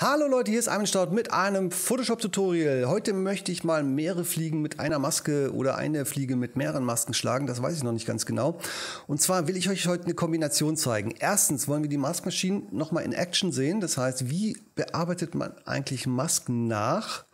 Hallo Leute, hier ist Armin Staud mit einem Photoshop-Tutorial. Heute möchte ich mal mehrere Fliegen mit einer Maske oder eine Fliege mit mehreren Masken schlagen. Das weiß ich noch nicht ganz genau. Und zwar will ich euch heute eine Kombination zeigen. Erstens wollen wir die Maskmaschinen nochmal in Action sehen. Das heißt, wie bearbeitet man eigentlich Masken nach?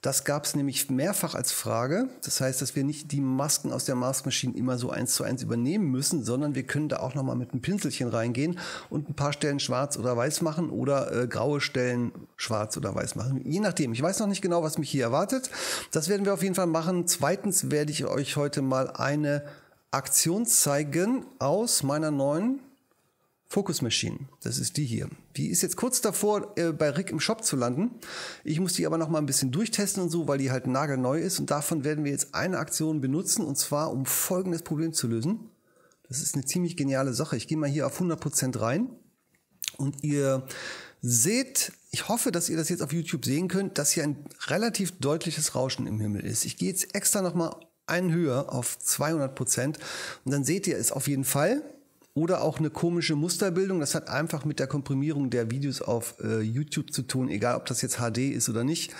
Das gab es nämlich mehrfach als Frage. Das heißt, dass wir nicht die Masken aus der Maskmaschine immer so eins zu eins übernehmen müssen, sondern wir können da auch nochmal mit einem Pinselchen reingehen und ein paar Stellen schwarz oder weiß machen oder äh, graue Stellen schwarz oder weiß machen. Je nachdem. Ich weiß noch nicht genau, was mich hier erwartet. Das werden wir auf jeden Fall machen. Zweitens werde ich euch heute mal eine Aktion zeigen aus meiner neuen Focus Machine. Das ist die hier. Die ist jetzt kurz davor, äh, bei Rick im Shop zu landen. Ich muss die aber noch mal ein bisschen durchtesten und so, weil die halt nagelneu ist. Und davon werden wir jetzt eine Aktion benutzen, und zwar um folgendes Problem zu lösen. Das ist eine ziemlich geniale Sache. Ich gehe mal hier auf 100% rein. Und ihr seht, ich hoffe, dass ihr das jetzt auf YouTube sehen könnt, dass hier ein relativ deutliches Rauschen im Himmel ist. Ich gehe jetzt extra noch mal einen höher auf 200%. Und dann seht ihr es auf jeden Fall oder auch eine komische Musterbildung. Das hat einfach mit der Komprimierung der Videos auf äh, YouTube zu tun, egal ob das jetzt HD ist oder nicht.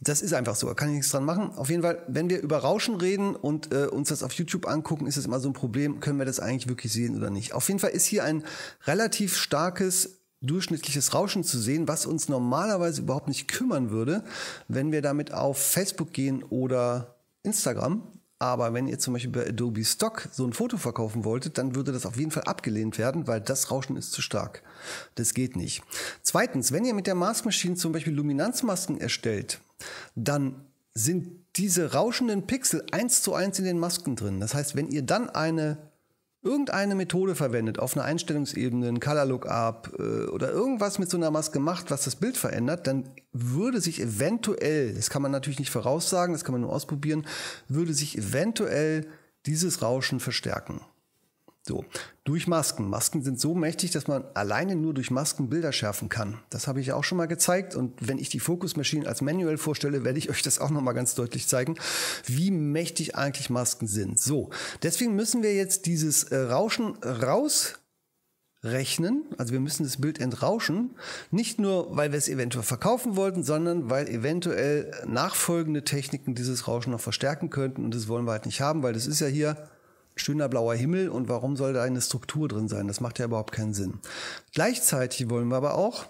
Das ist einfach so, da kann ich nichts dran machen. Auf jeden Fall, wenn wir über Rauschen reden und äh, uns das auf YouTube angucken, ist das immer so ein Problem, können wir das eigentlich wirklich sehen oder nicht. Auf jeden Fall ist hier ein relativ starkes durchschnittliches Rauschen zu sehen, was uns normalerweise überhaupt nicht kümmern würde, wenn wir damit auf Facebook gehen oder Instagram. Aber wenn ihr zum Beispiel bei Adobe Stock so ein Foto verkaufen wolltet, dann würde das auf jeden Fall abgelehnt werden, weil das Rauschen ist zu stark. Das geht nicht. Zweitens, wenn ihr mit der Maskmaschine zum Beispiel Luminanzmasken erstellt, dann sind diese rauschenden Pixel eins zu eins in den Masken drin. Das heißt, wenn ihr dann eine irgendeine Methode verwendet, auf einer Einstellungsebene, ein Color Lookup äh, oder irgendwas mit so einer Maske macht, was das Bild verändert, dann würde sich eventuell, das kann man natürlich nicht voraussagen, das kann man nur ausprobieren, würde sich eventuell dieses Rauschen verstärken. So, durch Masken. Masken sind so mächtig, dass man alleine nur durch Masken Bilder schärfen kann. Das habe ich auch schon mal gezeigt. Und wenn ich die Focus als Manual vorstelle, werde ich euch das auch nochmal ganz deutlich zeigen, wie mächtig eigentlich Masken sind. So, deswegen müssen wir jetzt dieses äh, Rauschen raus rechnen. Also wir müssen das Bild entrauschen. Nicht nur, weil wir es eventuell verkaufen wollten, sondern weil eventuell nachfolgende Techniken dieses Rauschen noch verstärken könnten. Und das wollen wir halt nicht haben, weil das ist ja hier schöner blauer Himmel und warum soll da eine Struktur drin sein? Das macht ja überhaupt keinen Sinn. Gleichzeitig wollen wir aber auch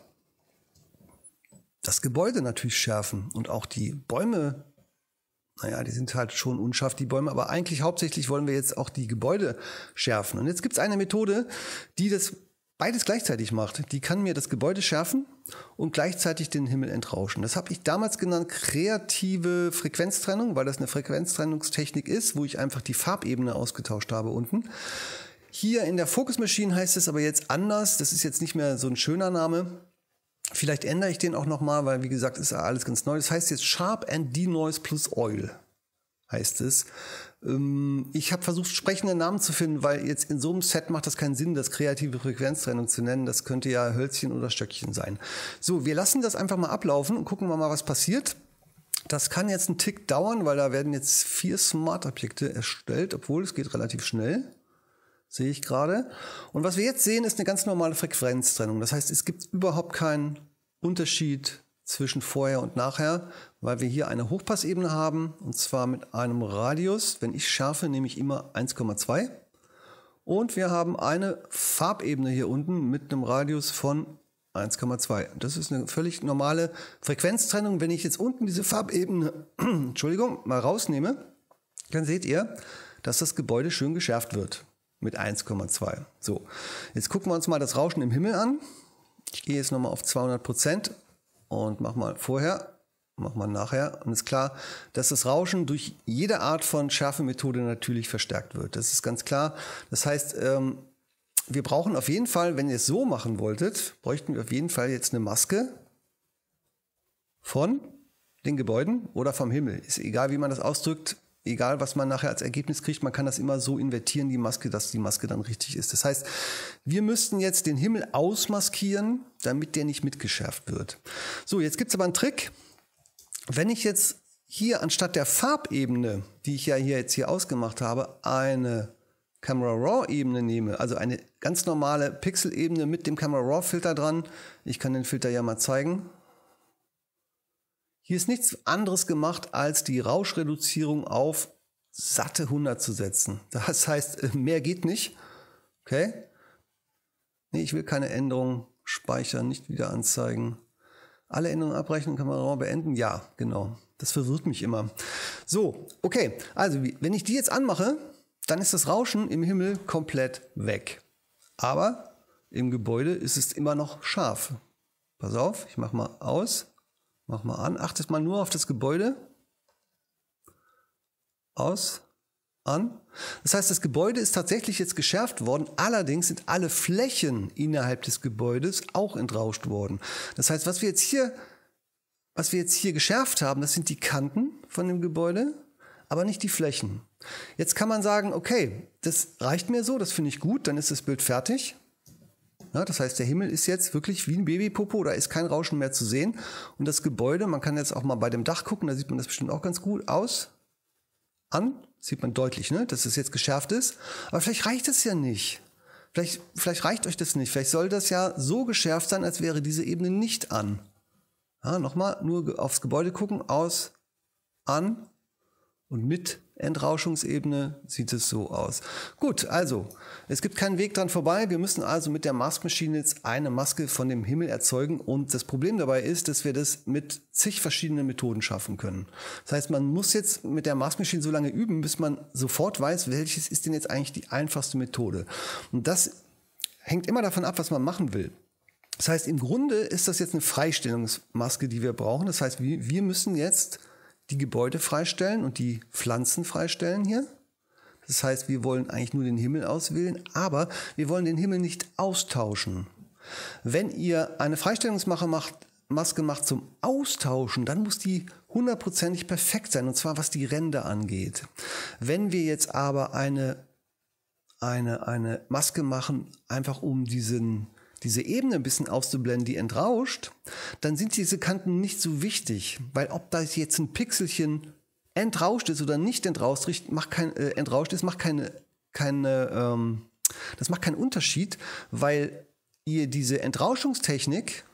das Gebäude natürlich schärfen und auch die Bäume. Naja, die sind halt schon unscharf, die Bäume, aber eigentlich hauptsächlich wollen wir jetzt auch die Gebäude schärfen. Und jetzt gibt es eine Methode, die das beides gleichzeitig macht. Die kann mir das Gebäude schärfen und gleichzeitig den Himmel entrauschen. Das habe ich damals genannt kreative Frequenztrennung, weil das eine Frequenztrennungstechnik ist, wo ich einfach die Farbebene ausgetauscht habe unten. Hier in der Focus Machine heißt es aber jetzt anders. Das ist jetzt nicht mehr so ein schöner Name. Vielleicht ändere ich den auch nochmal, weil wie gesagt ist alles ganz neu. Das heißt jetzt Sharp and Denoise plus Oil heißt es. Ähm, ich habe versucht, sprechende Namen zu finden, weil jetzt in so einem Set macht das keinen Sinn, das kreative Frequenztrennung zu nennen. Das könnte ja Hölzchen oder Stöckchen sein. So, wir lassen das einfach mal ablaufen und gucken wir mal, was passiert. Das kann jetzt einen Tick dauern, weil da werden jetzt vier Smart-Objekte erstellt, obwohl es geht relativ schnell. Sehe ich gerade. Und was wir jetzt sehen, ist eine ganz normale Frequenztrennung. Das heißt, es gibt überhaupt keinen Unterschied zwischen vorher und nachher, weil wir hier eine Hochpassebene haben und zwar mit einem Radius, wenn ich schärfe, nehme ich immer 1,2 und wir haben eine Farbebene hier unten mit einem Radius von 1,2. Das ist eine völlig normale Frequenztrennung. Wenn ich jetzt unten diese Farbebene, Entschuldigung, mal rausnehme, dann seht ihr, dass das Gebäude schön geschärft wird mit 1,2. So, jetzt gucken wir uns mal das Rauschen im Himmel an. Ich gehe jetzt nochmal auf 200 Prozent und mach mal vorher, mach mal nachher. Und ist klar, dass das Rauschen durch jede Art von scharfe Methode natürlich verstärkt wird. Das ist ganz klar. Das heißt, ähm, wir brauchen auf jeden Fall, wenn ihr es so machen wolltet, bräuchten wir auf jeden Fall jetzt eine Maske von den Gebäuden oder vom Himmel. Ist egal, wie man das ausdrückt egal was man nachher als Ergebnis kriegt, man kann das immer so invertieren, die Maske, dass die Maske dann richtig ist. Das heißt, wir müssten jetzt den Himmel ausmaskieren, damit der nicht mitgeschärft wird. So, jetzt gibt es aber einen Trick. Wenn ich jetzt hier anstatt der Farbebene, die ich ja hier jetzt hier ausgemacht habe, eine Camera Raw Ebene nehme, also eine ganz normale Pixel Ebene mit dem Camera Raw Filter dran. Ich kann den Filter ja mal zeigen. Hier ist nichts anderes gemacht, als die Rauschreduzierung auf satte 100 zu setzen. Das heißt, äh, mehr geht nicht. Okay? Nee, ich will keine Änderungen speichern, nicht wieder anzeigen. Alle Änderungen abrechnen, kann man Raum beenden? Ja, genau. Das verwirrt mich immer. So, okay. Also, wenn ich die jetzt anmache, dann ist das Rauschen im Himmel komplett weg. Aber im Gebäude ist es immer noch scharf. Pass auf, ich mache mal aus. Mach mal an. Achtet mal nur auf das Gebäude. Aus. An. Das heißt, das Gebäude ist tatsächlich jetzt geschärft worden, allerdings sind alle Flächen innerhalb des Gebäudes auch entrauscht worden. Das heißt, was wir jetzt hier, was wir jetzt hier geschärft haben, das sind die Kanten von dem Gebäude, aber nicht die Flächen. Jetzt kann man sagen, okay, das reicht mir so, das finde ich gut, dann ist das Bild fertig. Ne, das heißt, der Himmel ist jetzt wirklich wie ein Babypopo, da ist kein Rauschen mehr zu sehen. Und das Gebäude, man kann jetzt auch mal bei dem Dach gucken, da sieht man das bestimmt auch ganz gut aus. An, sieht man deutlich, ne? dass es jetzt geschärft ist. Aber vielleicht reicht es ja nicht. Vielleicht, vielleicht reicht euch das nicht. Vielleicht soll das ja so geschärft sein, als wäre diese Ebene nicht an. Ja, Nochmal, nur aufs Gebäude gucken, aus, an und mit Entrauschungsebene sieht es so aus. Gut, also, es gibt keinen Weg dran vorbei. Wir müssen also mit der Maskmaschine jetzt eine Maske von dem Himmel erzeugen. Und das Problem dabei ist, dass wir das mit zig verschiedenen Methoden schaffen können. Das heißt, man muss jetzt mit der Maskmaschine so lange üben, bis man sofort weiß, welches ist denn jetzt eigentlich die einfachste Methode. Und das hängt immer davon ab, was man machen will. Das heißt, im Grunde ist das jetzt eine Freistellungsmaske, die wir brauchen. Das heißt, wir, müssen jetzt die Gebäude freistellen und die Pflanzen freistellen hier. Das heißt, wir wollen eigentlich nur den Himmel auswählen, aber wir wollen den Himmel nicht austauschen. Wenn ihr eine Freistellungsmache macht, Maske macht zum Austauschen, dann muss die hundertprozentig perfekt sein, und zwar was die Ränder angeht. Wenn wir jetzt aber eine, eine, eine Maske machen, einfach um diesen diese Ebene ein bisschen auszublenden, die entrauscht, dann sind diese Kanten nicht so wichtig, weil ob da jetzt ein Pixelchen entrauscht ist oder nicht entrauscht, macht kein, äh, entrauscht ist, macht keine, keine ähm, das macht keinen Unterschied, weil ihr diese Entrauschungstechnik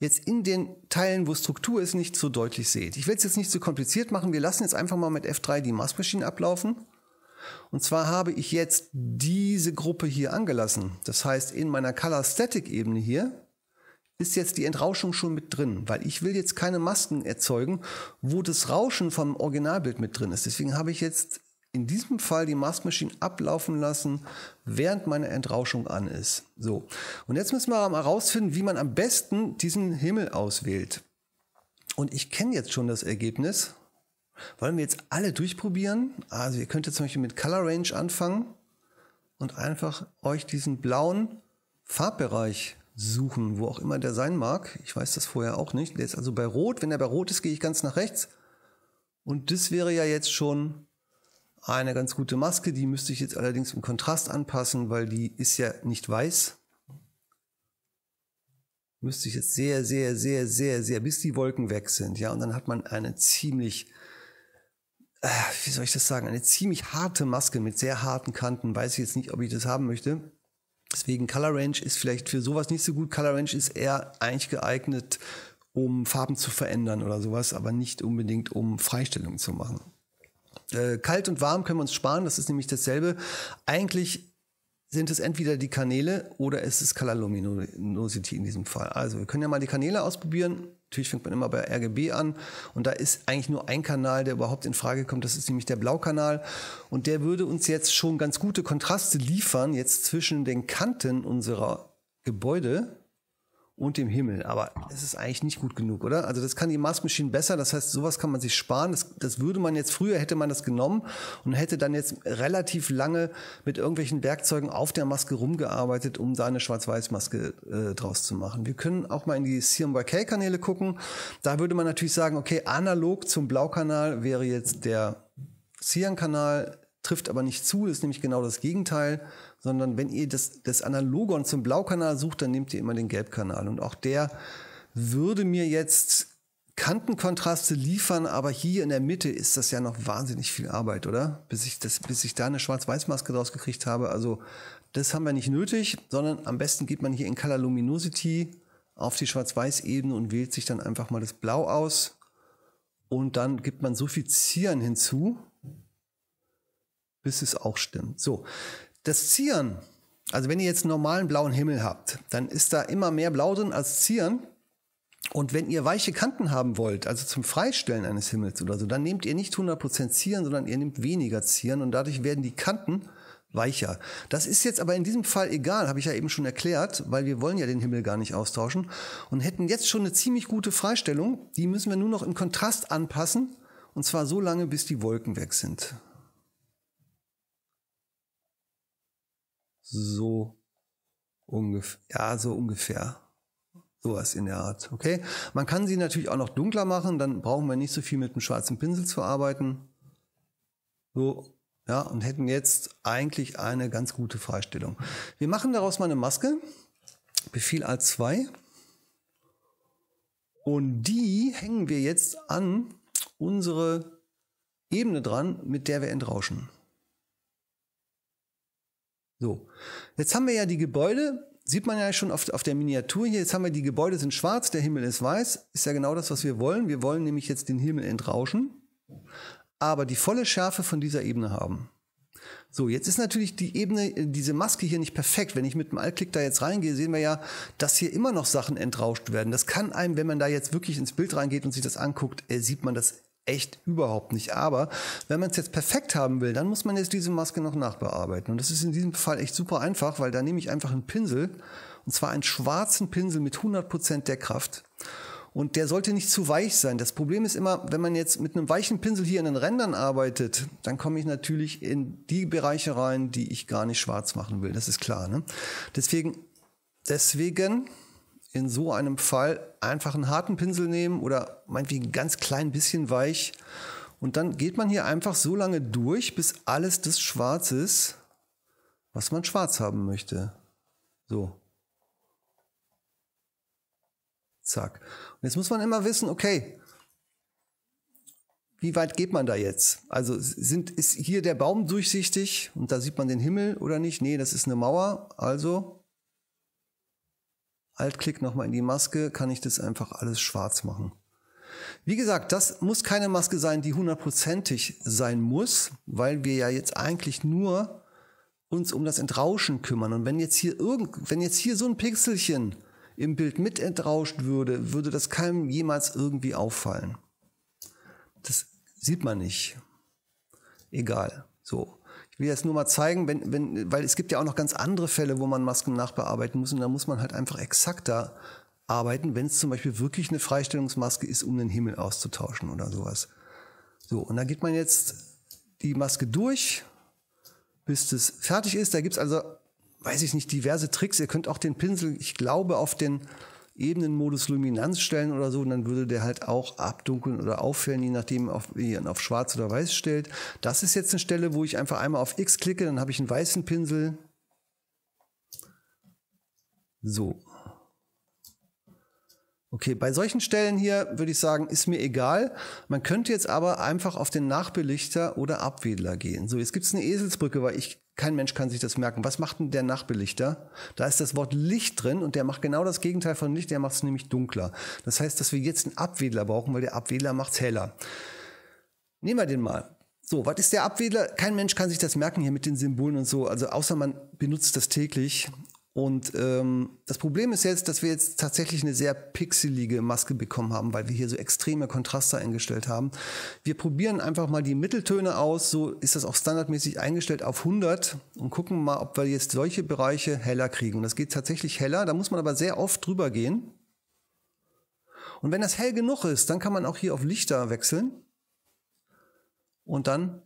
jetzt in den Teilen, wo Struktur ist, nicht so deutlich seht. Ich will es jetzt nicht zu so kompliziert machen. Wir lassen jetzt einfach mal mit F3 die Mask ablaufen. Und zwar habe ich jetzt diese Gruppe hier angelassen. Das heißt, in meiner Color Static Ebene hier ist jetzt die Entrauschung schon mit drin, weil ich will jetzt keine Masken erzeugen, wo das Rauschen vom Originalbild mit drin ist. Deswegen habe ich jetzt in diesem Fall die Mask Machine ablaufen lassen, während meine Entrauschung an ist. So. Und jetzt müssen wir mal herausfinden, wie man am besten diesen Himmel auswählt. Und ich kenne jetzt schon das Ergebnis. Wollen wir jetzt alle durchprobieren? Also ihr könnt jetzt zum Beispiel mit Color Range anfangen und einfach euch diesen blauen Farbbereich suchen, wo auch immer der sein mag. Ich weiß das vorher auch nicht. Der ist also bei Rot. Wenn er bei Rot ist, gehe ich ganz nach rechts. Und das wäre ja jetzt schon eine ganz gute Maske. Die müsste ich jetzt allerdings im Kontrast anpassen, weil die ist ja nicht weiß. Müsste ich jetzt sehr, sehr, sehr, sehr, sehr, bis die Wolken weg sind. Ja, und dann hat man eine ziemlich äh, wie soll ich das sagen, eine ziemlich harte Maske mit sehr harten Kanten. Weiß ich jetzt nicht, ob ich das haben möchte. Deswegen Color Range ist vielleicht für sowas nicht so gut. Color Range ist eher eigentlich geeignet, um Farben zu verändern oder sowas, aber nicht unbedingt, um Freistellungen zu machen. Äh, kalt und warm können wir uns sparen, das ist nämlich dasselbe. Eigentlich sind es entweder die Kanäle oder es ist Color Luminosity in diesem Fall. Also wir können ja mal die Kanäle ausprobieren. Natürlich fängt man immer bei RGB an und da ist eigentlich nur ein Kanal, der überhaupt in Frage kommt. Das ist nämlich der Blaukanal und der würde uns jetzt schon ganz gute Kontraste liefern, jetzt zwischen den Kanten unserer Gebäude und dem Himmel. Aber es ist eigentlich nicht gut genug, oder? Also das kann die Mars Machine besser. Das heißt, sowas kann man sich sparen. Das, das würde man jetzt früher, hätte man das genommen und hätte dann jetzt relativ lange mit irgendwelchen Werkzeugen auf der Maske rumgearbeitet, um da eine Schwarz-Weiß-Maske äh, draus zu machen. Wir können auch mal in die CMYK-Kanäle gucken. Da würde man natürlich sagen, okay, analog zum Blaukanal wäre jetzt der Cyan-Kanal, trifft aber nicht zu, ist nämlich genau das Gegenteil, sondern wenn ihr das, das Analogon zum Blaukanal sucht, dann nehmt ihr immer den Gelbkanal. Und auch der würde mir jetzt Kantenkontraste liefern, aber hier in der Mitte ist das ja noch wahnsinnig viel Arbeit, oder? Bis ich, das, bis ich da eine Schwarz-Weiß-Maske draus gekriegt habe. Also das haben wir nicht nötig, sondern am besten geht man hier in Color Luminosity auf die Schwarz-Weiß-Ebene und wählt sich dann einfach mal das Blau aus. Und dann gibt man so viel Zieren hinzu bis es auch stimmt. So, das Zieren, also wenn ihr jetzt einen normalen blauen Himmel habt, dann ist da immer mehr Blau drin als Zieren. Und wenn ihr weiche Kanten haben wollt, also zum Freistellen eines Himmels oder so, dann nehmt ihr nicht 100% Zieren, sondern ihr nehmt weniger Zieren und dadurch werden die Kanten weicher. Das ist jetzt aber in diesem Fall egal, habe ich ja eben schon erklärt, weil wir wollen ja den Himmel gar nicht austauschen und hätten jetzt schon eine ziemlich gute Freistellung. Die müssen wir nur noch im Kontrast anpassen und zwar so lange, bis die Wolken weg sind. So ungefähr, ja, so ungefähr. Sowas in der Art, okay? Man kann sie natürlich auch noch dunkler machen, dann brauchen wir nicht so viel mit einem schwarzen Pinsel zu arbeiten. So, ja, und hätten jetzt eigentlich eine ganz gute Freistellung. Wir machen daraus mal eine Maske. Befehl A2. Und die hängen wir jetzt an unsere Ebene dran, mit der wir entrauschen. So, jetzt haben wir ja die Gebäude, sieht man ja schon auf, auf der Miniatur hier, jetzt haben wir die Gebäude sind schwarz, der Himmel ist weiß, ist ja genau das, was wir wollen. Wir wollen nämlich jetzt den Himmel entrauschen, aber die volle Schärfe von dieser Ebene haben. So, jetzt ist natürlich die Ebene, äh, diese Maske hier nicht perfekt. Wenn ich mit dem Altklick da jetzt reingehe, sehen wir ja, dass hier immer noch Sachen entrauscht werden. Das kann einem, wenn man da jetzt wirklich ins Bild reingeht und sich das anguckt, äh, sieht man das echt überhaupt nicht. Aber wenn man es jetzt perfekt haben will, dann muss man jetzt diese Maske noch nachbearbeiten. Und das ist in diesem Fall echt super einfach, weil da nehme ich einfach einen Pinsel, und zwar einen schwarzen Pinsel mit 100% Deckkraft. Und der sollte nicht zu weich sein. Das Problem ist immer, wenn man jetzt mit einem weichen Pinsel hier in den Rändern arbeitet, dann komme ich natürlich in die Bereiche rein, die ich gar nicht schwarz machen will. Das ist klar. Ne? Deswegen, deswegen in so einem Fall einfach einen harten Pinsel nehmen oder meinetwegen ganz klein bisschen weich. Und dann geht man hier einfach so lange durch, bis alles das Schwarz ist, was man schwarz haben möchte. So. Zack. Und jetzt muss man immer wissen, okay, wie weit geht man da jetzt? Also sind, ist hier der Baum durchsichtig und da sieht man den Himmel oder nicht? Nee, das ist eine Mauer. Also Alt-Klick nochmal in die Maske, kann ich das einfach alles schwarz machen. Wie gesagt, das muss keine Maske sein, die hundertprozentig sein muss, weil wir ja jetzt eigentlich nur uns um das Entrauschen kümmern. Und wenn jetzt hier irgend, wenn jetzt hier so ein Pixelchen im Bild mit entrauscht würde, würde das keinem jemals irgendwie auffallen. Das sieht man nicht. Egal. So. Ich will das nur mal zeigen, wenn, wenn, weil es gibt ja auch noch ganz andere Fälle, wo man Masken nachbearbeiten muss und da muss man halt einfach exakter arbeiten, wenn es zum Beispiel wirklich eine Freistellungsmaske ist, um den Himmel auszutauschen oder sowas. So, und da geht man jetzt die Maske durch, bis das fertig ist. Da gibt's also, weiß ich nicht, diverse Tricks. Ihr könnt auch den Pinsel, ich glaube, auf den Ebenenmodus Luminanz stellen oder so, und dann würde der halt auch abdunkeln oder auffällen, je nachdem, auf, auf schwarz oder weiß stellt. Das ist jetzt eine Stelle, wo ich einfach einmal auf X klicke, dann habe ich einen weißen Pinsel. So, Okay, bei solchen Stellen hier würde ich sagen, ist mir egal. Man könnte jetzt aber einfach auf den Nachbelichter oder Abwedler gehen. So, jetzt gibt es eine Eselsbrücke, weil ich kein Mensch kann sich das merken. Was macht denn der Nachbelichter? Da ist das Wort Licht drin und der macht genau das Gegenteil von Licht, der macht es nämlich dunkler. Das heißt, dass wir jetzt einen Abwedler brauchen, weil der Abwedler macht es heller. Nehmen wir den mal. So, was ist der Abwedler? Kein Mensch kann sich das merken hier mit den Symbolen und so. Also außer man benutzt das täglich und ähm, das Problem ist jetzt, dass wir jetzt tatsächlich eine sehr pixelige Maske bekommen haben, weil wir hier so extreme Kontraste eingestellt haben. Wir probieren einfach mal die Mitteltöne aus, so ist das auch standardmäßig eingestellt auf 100 und gucken mal, ob wir jetzt solche Bereiche heller kriegen. Und das geht tatsächlich heller, da muss man aber sehr oft drüber gehen. Und wenn das hell genug ist, dann kann man auch hier auf Lichter wechseln und dann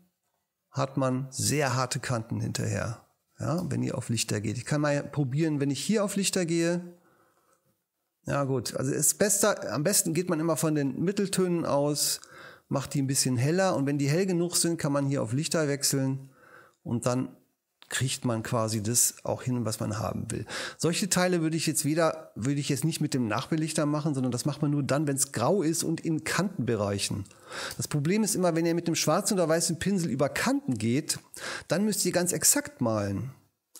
hat man sehr harte Kanten hinterher. Ja, wenn ihr auf Lichter geht. Ich kann mal probieren, wenn ich hier auf Lichter gehe. Ja, gut. Also ist bester, am besten geht man immer von den Mitteltönen aus, macht die ein bisschen heller und wenn die hell genug sind, kann man hier auf Lichter wechseln und dann kriegt man quasi das auch hin, was man haben will. Solche Teile würde ich jetzt wieder, würde ich jetzt nicht mit dem Nachbelichter machen, sondern das macht man nur dann, wenn es grau ist und in Kantenbereichen. Das Problem ist immer, wenn ihr mit dem schwarzen oder weißen Pinsel über Kanten geht, dann müsst ihr ganz exakt malen.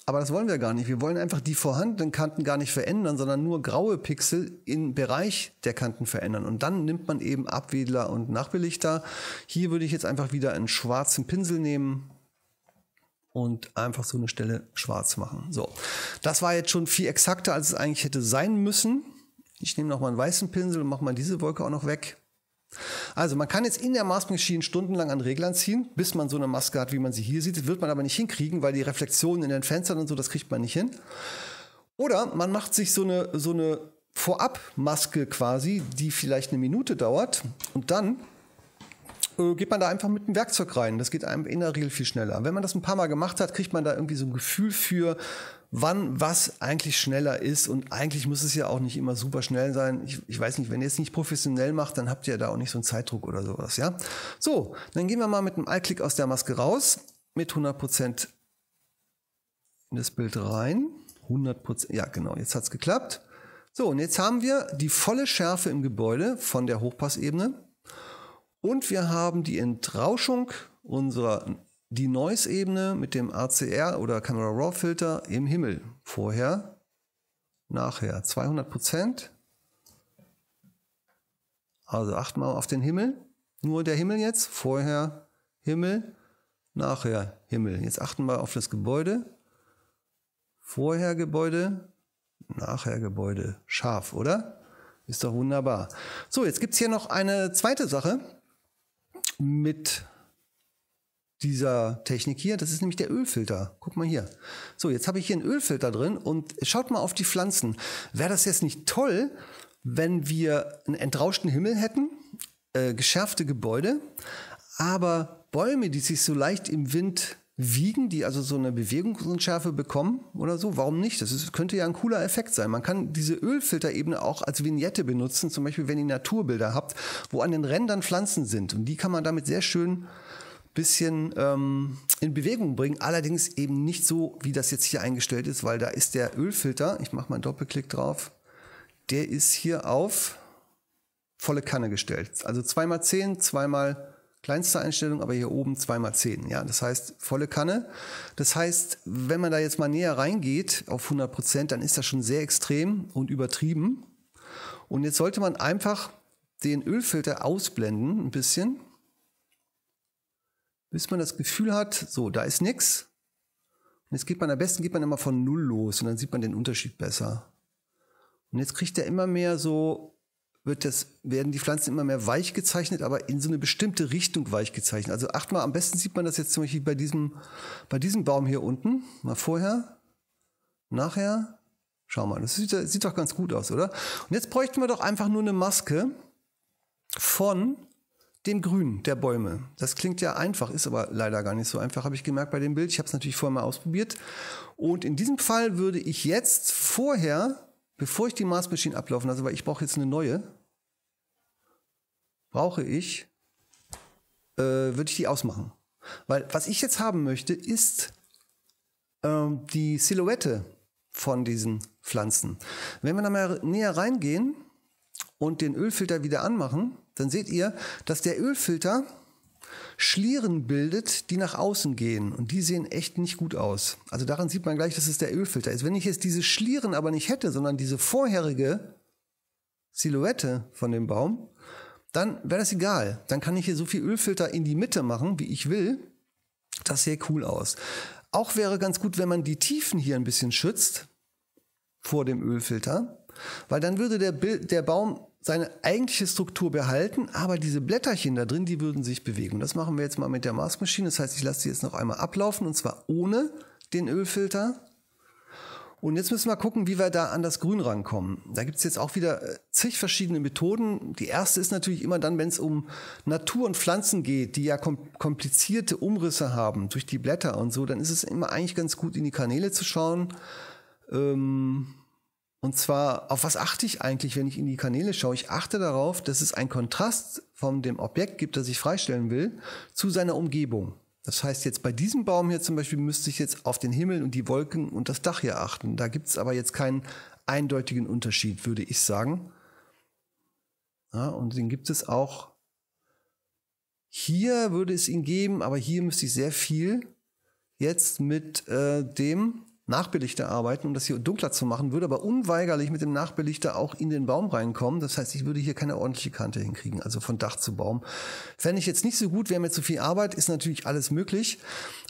Aber das wollen wir gar nicht. Wir wollen einfach die vorhandenen Kanten gar nicht verändern, sondern nur graue Pixel im Bereich der Kanten verändern. Und dann nimmt man eben Abwedler und Nachbelichter. Hier würde ich jetzt einfach wieder einen schwarzen Pinsel nehmen und einfach so eine Stelle schwarz machen. So, das war jetzt schon viel exakter, als es eigentlich hätte sein müssen. Ich nehme noch mal einen weißen Pinsel und mache mal diese Wolke auch noch weg. Also man kann jetzt in der Mask Machine stundenlang an Reglern ziehen, bis man so eine Maske hat, wie man sie hier sieht. Das wird man aber nicht hinkriegen, weil die Reflexionen in den Fenstern und so, das kriegt man nicht hin. Oder man macht sich so eine, so eine Vorabmaske quasi, die vielleicht eine Minute dauert und dann äh, geht man da einfach mit dem Werkzeug rein. Das geht einem in der Regel viel schneller. Wenn man das ein paar Mal gemacht hat, kriegt man da irgendwie so ein Gefühl für, wann was eigentlich schneller ist. Und eigentlich muss es ja auch nicht immer super schnell sein. Ich, ich weiß nicht, wenn ihr es nicht professionell macht, dann habt ihr da auch nicht so einen Zeitdruck oder sowas, ja? So, dann gehen wir mal mit einem Altklick aus der Maske raus, mit 100% in das Bild rein. 100%, ja genau, jetzt hat es geklappt. So, und jetzt haben wir die volle Schärfe im Gebäude von der Hochpassebene. Und wir haben die Entrauschung unserer die Noise-Ebene mit dem ACR oder Camera Raw Filter im Himmel. Vorher, nachher 200 Prozent. Also achtmal auf den Himmel. Nur der Himmel jetzt. Vorher Himmel, nachher Himmel. Jetzt achten wir auf das Gebäude. Vorher Gebäude, nachher Gebäude. Scharf, oder? Ist doch wunderbar. So, jetzt gibt es hier noch eine zweite Sache mit dieser Technik hier. Das ist nämlich der Ölfilter. Guck mal hier. So, jetzt habe ich hier einen Ölfilter drin und schaut mal auf die Pflanzen. Wäre das jetzt nicht toll, wenn wir einen entrauschten Himmel hätten, äh, geschärfte Gebäude, aber Bäume, die sich so leicht im Wind wiegen, die also so eine Bewegungsschärfe bekommen oder so. Warum nicht? Das ist, könnte ja ein cooler Effekt sein. Man kann diese Ölfilterebene auch als Vignette benutzen, zum Beispiel wenn ihr Naturbilder habt, wo an den Rändern Pflanzen sind. Und die kann man damit sehr schön bisschen ähm, in Bewegung bringen. Allerdings eben nicht so, wie das jetzt hier eingestellt ist, weil da ist der Ölfilter, ich mache mal einen Doppelklick drauf, der ist hier auf volle Kanne gestellt. Also 2x10, 2x kleinste Einstellung, aber hier oben 2 mal 10 Ja, das heißt volle Kanne. Das heißt, wenn man da jetzt mal näher reingeht auf 100 Prozent, dann ist das schon sehr extrem und übertrieben. Und jetzt sollte man einfach den Ölfilter ausblenden ein bisschen, bis man das Gefühl hat, so, da ist nichts. Und jetzt geht man am besten geht man immer von null los und dann sieht man den Unterschied besser. Und jetzt kriegt er immer mehr so wird das, werden die Pflanzen immer mehr weich gezeichnet, aber in so eine bestimmte Richtung weich gezeichnet. Also acht mal, am besten sieht man das jetzt zum Beispiel bei diesem, bei diesem Baum hier unten. Mal vorher, nachher. Schau mal, das sieht, sieht doch ganz gut aus, oder? Und jetzt bräuchten wir doch einfach nur eine Maske von dem Grün der Bäume. Das klingt ja einfach, ist aber leider gar nicht so einfach, habe ich gemerkt bei dem Bild. Ich habe es natürlich vorher mal ausprobiert. Und in diesem Fall würde ich jetzt vorher bevor ich die Maßmaschine ablaufen lasse, weil ich brauche jetzt eine neue, brauche ich, äh, würde ich die ausmachen. Weil was ich jetzt haben möchte, ist ähm, die Silhouette von diesen Pflanzen. Wenn wir da mal näher reingehen und den Ölfilter wieder anmachen, dann seht ihr, dass der Ölfilter Schlieren bildet, die nach außen gehen. Und die sehen echt nicht gut aus. Also daran sieht man gleich, dass es der Ölfilter ist. Wenn ich jetzt diese Schlieren aber nicht hätte, sondern diese vorherige Silhouette von dem Baum, dann wäre das egal. Dann kann ich hier so viel Ölfilter in die Mitte machen, wie ich will. Das sieht cool aus. Auch wäre ganz gut, wenn man die Tiefen hier ein bisschen schützt vor dem Ölfilter, weil dann würde der, Bild, der Baum seine eigentliche Struktur behalten, aber diese Blätterchen da drin, die würden sich bewegen. das machen wir jetzt mal mit der Maskmaschine. Das heißt, ich lasse sie jetzt noch einmal ablaufen und zwar ohne den Ölfilter. Und jetzt müssen wir gucken, wie wir da an das Grün rankommen. Da gibt's jetzt auch wieder äh, zig verschiedene Methoden. Die erste ist natürlich immer dann, wenn es um Natur und Pflanzen geht, die ja komplizierte Umrisse haben durch die Blätter und so, dann ist es immer eigentlich ganz gut, in die Kanäle zu schauen. Ähm und zwar, auf was achte ich eigentlich, wenn ich in die Kanäle schaue? Ich achte darauf, dass es einen Kontrast von dem Objekt gibt, das ich freistellen will, zu seiner Umgebung. Das heißt, jetzt bei diesem Baum hier zum Beispiel müsste ich jetzt auf den Himmel und die Wolken und das Dach hier achten. Da gibt es aber jetzt keinen eindeutigen Unterschied, würde ich sagen. Ja, und den gibt es auch. Hier würde es ihn geben, aber hier müsste ich sehr viel jetzt mit äh, dem Nachbelichter arbeiten, um das hier dunkler zu machen, würde aber unweigerlich mit dem Nachbelichter auch in den Baum reinkommen. Das heißt, ich würde hier keine ordentliche Kante hinkriegen, also von Dach zu Baum. Fände ich jetzt nicht so gut, wäre mir zu viel Arbeit, ist natürlich alles möglich.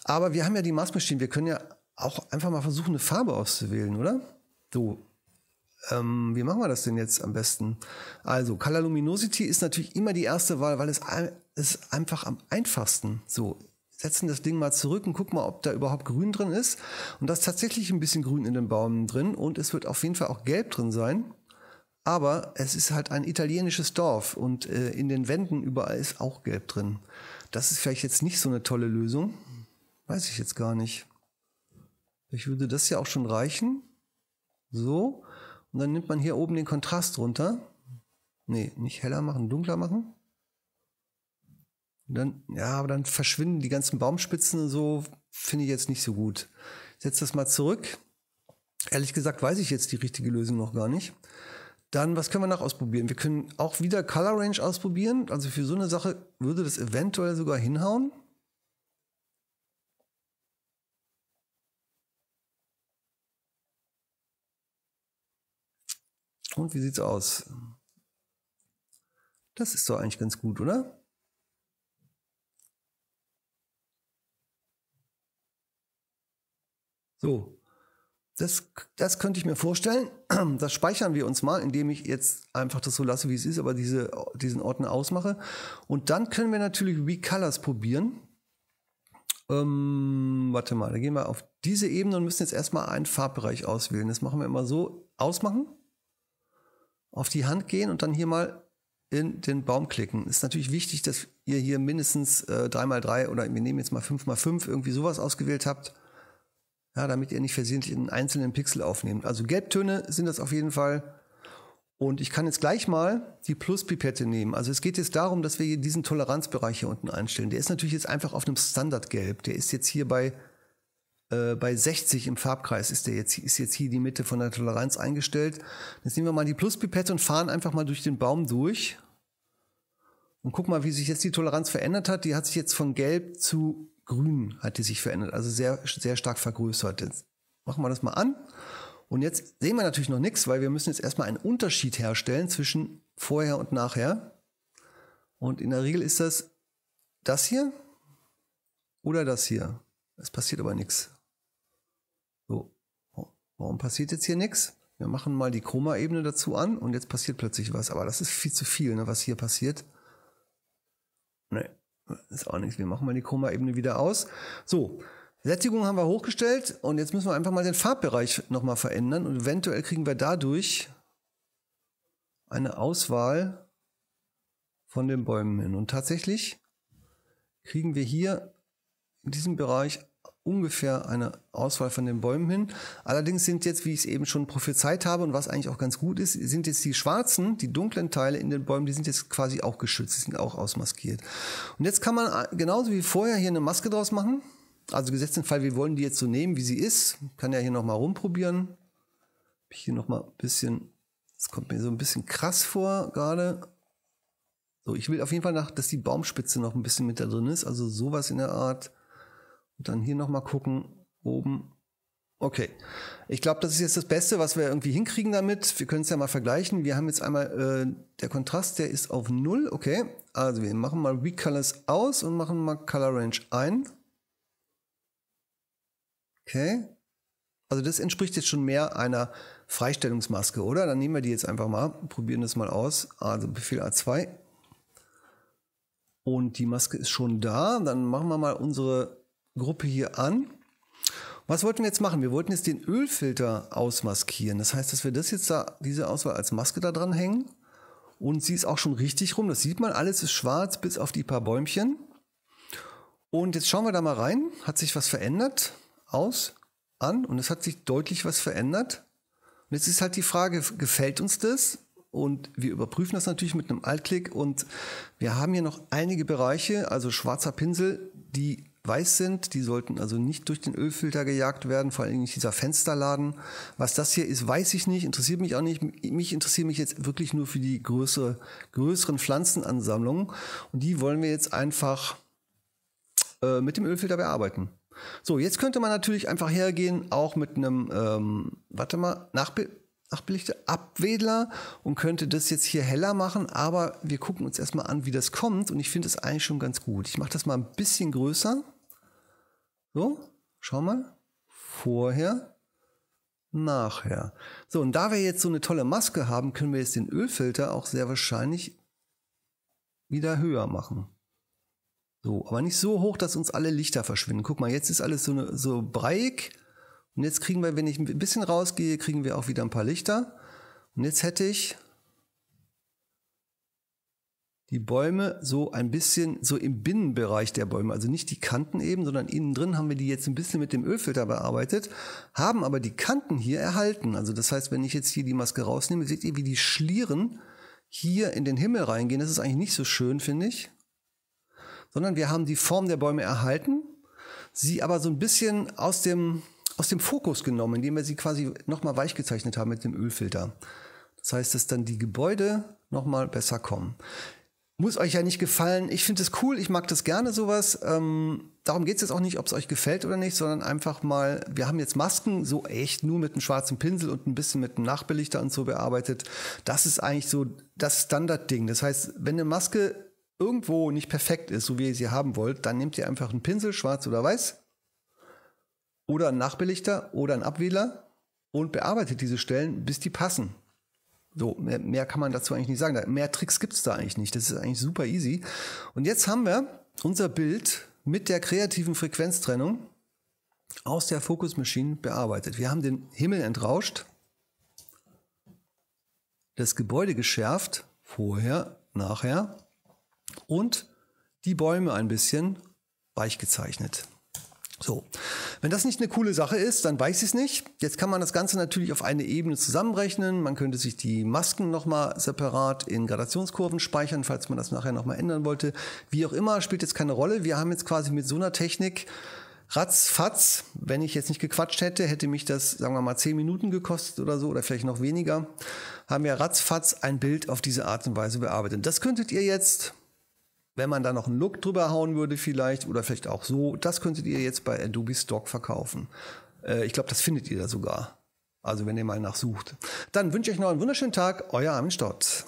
Aber wir haben ja die Maßmaschinen, wir können ja auch einfach mal versuchen, eine Farbe auszuwählen, oder? So, ähm, wie machen wir das denn jetzt am besten? Also, Color Luminosity ist natürlich immer die erste Wahl, weil es, ist einfach am einfachsten. So, setzen das Ding mal zurück und gucken mal, ob da überhaupt grün drin ist. Und da ist tatsächlich ein bisschen grün in den Bäumen drin und es wird auf jeden Fall auch gelb drin sein. Aber es ist halt ein italienisches Dorf und äh, in den Wänden überall ist auch gelb drin. Das ist vielleicht jetzt nicht so eine tolle Lösung. Weiß ich jetzt gar nicht. Ich würde das ja auch schon reichen. So. Und dann nimmt man hier oben den Kontrast runter. Nee, nicht heller machen, dunkler machen. Und dann, ja, aber dann verschwinden die ganzen Baumspitzen und so, finde ich jetzt nicht so gut. Setz das mal zurück. Ehrlich gesagt weiß ich jetzt die richtige Lösung noch gar nicht. Dann, was können wir noch ausprobieren? Wir können auch wieder Color Range ausprobieren. Also für so eine Sache würde das eventuell sogar hinhauen. Und wie sieht's aus? Das ist doch eigentlich ganz gut, oder? So, das, das könnte ich mir vorstellen. Das speichern wir uns mal, indem ich jetzt einfach das so lasse, wie es ist, aber diese, diesen Ordner ausmache. Und dann können wir natürlich WeColors probieren. Ähm, warte mal, da gehen wir auf diese Ebene und müssen jetzt erstmal einen Farbbereich auswählen. Das machen wir immer so, ausmachen, auf die Hand gehen und dann hier mal in den Baum klicken. Ist natürlich wichtig, dass ihr hier mindestens äh, 3x3 oder wir nehmen jetzt mal 5x5 irgendwie sowas ausgewählt habt ja, damit ihr nicht versehentlich einen einzelnen Pixel aufnehmt. Also Gelbtöne sind das auf jeden Fall. Und ich kann jetzt gleich mal die Pluspipette nehmen. Also es geht jetzt darum, dass wir diesen Toleranzbereich hier unten einstellen. Der ist natürlich jetzt einfach auf einem Standardgelb. Der ist jetzt hier bei, äh, bei 60 im Farbkreis, ist, der jetzt, ist jetzt hier die Mitte von der Toleranz eingestellt. Jetzt nehmen wir mal die Pluspipette und fahren einfach mal durch den Baum durch. Und guck mal, wie sich jetzt die Toleranz verändert hat. Die hat sich jetzt von gelb zu grün hat die sich verändert, also sehr, sehr stark vergrößert. Jetzt machen wir das mal an. Und jetzt sehen wir natürlich noch nichts, weil wir müssen jetzt erstmal einen Unterschied herstellen zwischen vorher und nachher. Und in der Regel ist das das hier oder das hier. Es passiert aber nichts. So, warum passiert jetzt hier nichts? Wir machen mal die Chroma-Ebene dazu an und jetzt passiert plötzlich was. Aber das ist viel zu viel, ne, was hier passiert. Nee. Ist auch nichts. Wir machen mal die Koma-Ebene wieder aus. So. Sättigung haben wir hochgestellt und jetzt müssen wir einfach mal den Farbbereich nochmal verändern und eventuell kriegen wir dadurch eine Auswahl von den Bäumen hin. Und tatsächlich kriegen wir hier in diesem Bereich ungefähr eine Auswahl von den Bäumen hin. Allerdings sind jetzt, wie ich es eben schon prophezeit habe und was eigentlich auch ganz gut ist, sind jetzt die schwarzen, die dunklen Teile in den Bäumen, die sind jetzt quasi auch geschützt, die sind auch ausmaskiert. Und jetzt kann man äh, genauso wie vorher hier eine Maske draus machen. Also gesetzt den Fall, wir wollen die jetzt so nehmen, wie sie ist. Kann ja hier nochmal rumprobieren. Hier nochmal ein bisschen, das kommt mir so ein bisschen krass vor gerade. So, ich will auf jeden Fall nach, dass die Baumspitze noch ein bisschen mit da drin ist. Also sowas in der Art. Und dann hier nochmal gucken, oben. Okay. Ich glaube, das ist jetzt das Beste, was wir irgendwie hinkriegen damit. Wir können es ja mal vergleichen. Wir haben jetzt einmal, äh, der Kontrast, der ist auf 0. Okay. Also wir machen mal Recolors aus und machen mal Color Range ein. Okay. Also das entspricht jetzt schon mehr einer Freistellungsmaske, oder? Dann nehmen wir die jetzt einfach mal, probieren das mal aus. Also Befehl A2. Und die Maske ist schon da. Dann machen wir mal unsere Gruppe hier an. Was wollten wir jetzt machen? Wir wollten jetzt den Ölfilter ausmaskieren. Das heißt, dass wir das jetzt da, diese Auswahl als Maske da dran hängen. Und sie ist auch schon richtig rum. Das sieht man, alles ist schwarz bis auf die paar Bäumchen. Und jetzt schauen wir da mal rein. Hat sich was verändert? Aus, an. Und es hat sich deutlich was verändert. Und jetzt ist halt die Frage, gefällt uns das? Und wir überprüfen das natürlich mit einem Altklick. Und wir haben hier noch einige Bereiche, also schwarzer Pinsel, die weiß sind. Die sollten also nicht durch den Ölfilter gejagt werden, vor allem nicht dieser Fensterladen. Was das hier ist, weiß ich nicht, interessiert mich auch nicht. Mich interessiert mich jetzt wirklich nur für die größere, größeren Pflanzenansammlungen. Und die wollen wir jetzt einfach äh, mit dem Ölfilter bearbeiten. So, jetzt könnte man natürlich einfach hergehen, auch mit einem, ähm, warte mal, Nachbild abbelichtete Abwedler und könnte das jetzt hier heller machen, aber wir gucken uns erstmal an, wie das kommt und ich finde es eigentlich schon ganz gut. Ich mache das mal ein bisschen größer. So, schau mal. Vorher, nachher. So, und da wir jetzt so eine tolle Maske haben, können wir jetzt den Ölfilter auch sehr wahrscheinlich wieder höher machen. So, aber nicht so hoch, dass uns alle Lichter verschwinden. Guck mal, jetzt ist alles so, eine, so breiig und jetzt kriegen wir, wenn ich ein bisschen rausgehe, kriegen wir auch wieder ein paar Lichter. Und jetzt hätte ich die Bäume so ein bisschen so im Binnenbereich der Bäume, also nicht die Kanten eben, sondern innen drin haben wir die jetzt ein bisschen mit dem Ölfilter bearbeitet, haben aber die Kanten hier erhalten. Also das heißt, wenn ich jetzt hier die Maske rausnehme, seht ihr, wie die Schlieren hier in den Himmel reingehen. Das ist eigentlich nicht so schön, finde ich. Sondern wir haben die Form der Bäume erhalten, sie aber so ein bisschen aus dem aus dem Fokus genommen, indem wir sie quasi nochmal weich gezeichnet haben mit dem Ölfilter. Das heißt, dass dann die Gebäude nochmal besser kommen. Muss euch ja nicht gefallen. Ich finde es cool, ich mag das gerne sowas. Ähm, darum geht es jetzt auch nicht, ob es euch gefällt oder nicht, sondern einfach mal, wir haben jetzt Masken so echt nur mit einem schwarzen Pinsel und ein bisschen mit einem Nachbelichter und so bearbeitet. Das ist eigentlich so das Standardding. Das heißt, wenn eine Maske irgendwo nicht perfekt ist, so wie ihr sie haben wollt, dann nehmt ihr einfach einen Pinsel, schwarz oder weiß, oder ein Nachbelichter oder ein Abwähler und bearbeitet diese Stellen, bis die passen. So, mehr, mehr kann man dazu eigentlich nicht sagen. Mehr Tricks gibt es da eigentlich nicht. Das ist eigentlich super easy. Und jetzt haben wir unser Bild mit der kreativen Frequenztrennung aus der Focus Machine bearbeitet. Wir haben den Himmel entrauscht, das Gebäude geschärft, vorher, nachher, und die Bäume ein bisschen weich gezeichnet. So, wenn das nicht eine coole Sache ist, dann weiß ich es nicht. Jetzt kann man das Ganze natürlich auf eine Ebene zusammenrechnen. Man könnte sich die Masken nochmal separat in Gradationskurven speichern, falls man das nachher nochmal ändern wollte. Wie auch immer, spielt jetzt keine Rolle. Wir haben jetzt quasi mit so einer Technik ratzfatz, wenn ich jetzt nicht gequatscht hätte, hätte mich das, sagen wir mal, zehn Minuten gekostet oder so, oder vielleicht noch weniger, haben wir ratzfatz ein Bild auf diese Art und Weise bearbeitet. Das könntet ihr jetzt wenn man da noch einen Look drüber hauen würde vielleicht oder vielleicht auch so, das könntet ihr jetzt bei Adobe Stock verkaufen. Äh, ich glaube, das findet ihr da sogar. Also wenn ihr mal nachsucht. Dann wünsche ich euch noch einen wunderschönen Tag. Euer Armin Stott.